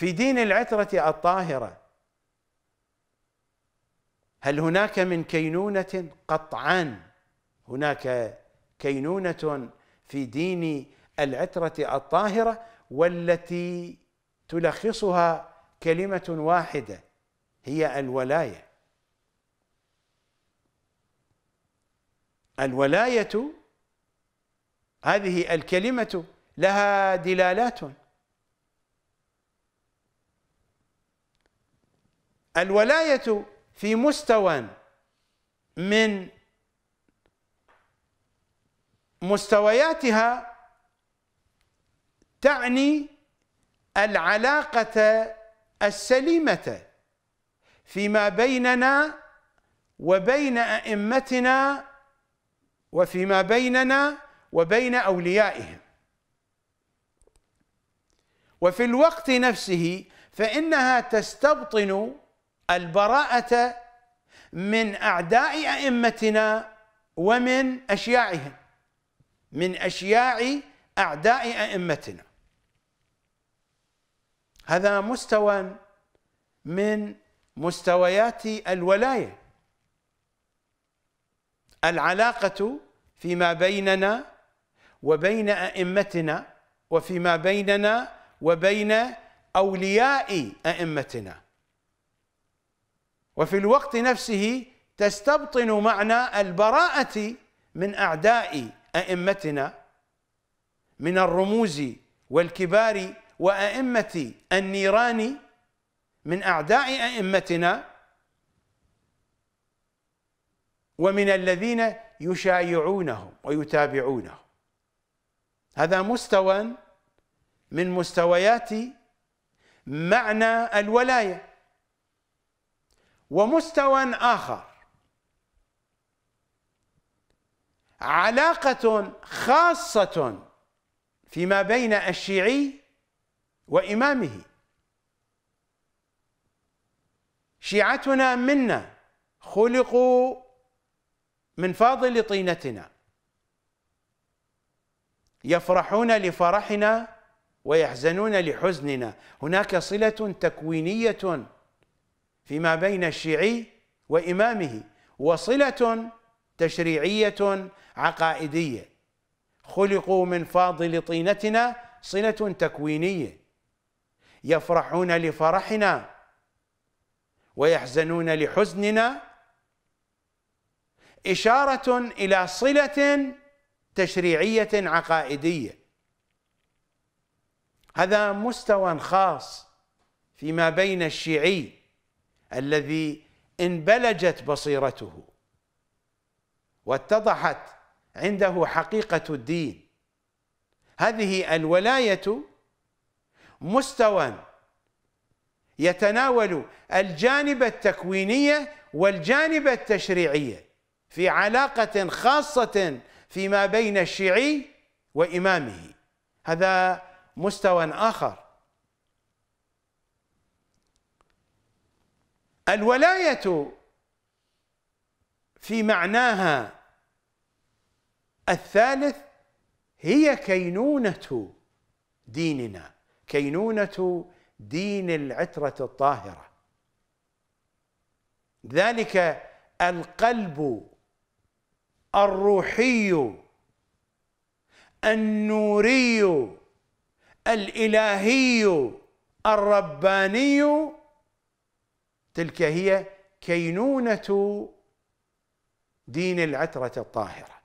في دين العترة الطاهرة هل هناك من كينونة قطعا هناك كينونة في دين العترة الطاهرة والتي تلخصها كلمة واحدة هي الولاية الولاية هذه الكلمة لها دلالات الولاية في مستوى من مستوياتها تعني العلاقة السليمة فيما بيننا وبين أئمتنا وفيما بيننا وبين أوليائهم وفي الوقت نفسه فإنها تستبطن البراءة من أعداء أئمتنا ومن أشياعهم من أشياع أعداء أئمتنا هذا مستوى من مستويات الولاية العلاقة فيما بيننا وبين أئمتنا وفيما بيننا وبين أولياء أئمتنا وفي الوقت نفسه تستبطن معنى البراءة من أعداء أئمتنا من الرموز والكبار وأئمة النيران من أعداء أئمتنا ومن الذين يشايعونهم ويتابعونهم هذا مستوى من مستويات معنى الولايه ومستوى آخر علاقة خاصة فيما بين الشيعي وإمامه شيعتنا منا خلقوا من فاضل طينتنا يفرحون لفرحنا ويحزنون لحزننا هناك صلة تكوينية فيما بين الشيعي وإمامه وصلة تشريعية عقائدية خلقوا من فاضل طينتنا صلة تكوينية يفرحون لفرحنا ويحزنون لحزننا إشارة إلى صلة تشريعية عقائدية هذا مستوى خاص فيما بين الشيعي الذي انبلجت بصيرته واتضحت عنده حقيقة الدين هذه الولاية مستوى يتناول الجانب التكوينية والجانب التشريعية في علاقة خاصة فيما بين الشيعي وإمامه هذا مستوى آخر الولاية في معناها الثالث هي كينونة ديننا كينونة دين العترة الطاهرة ذلك القلب الروحي النوري الإلهي الرباني تلك هي كينونه دين العتره الطاهره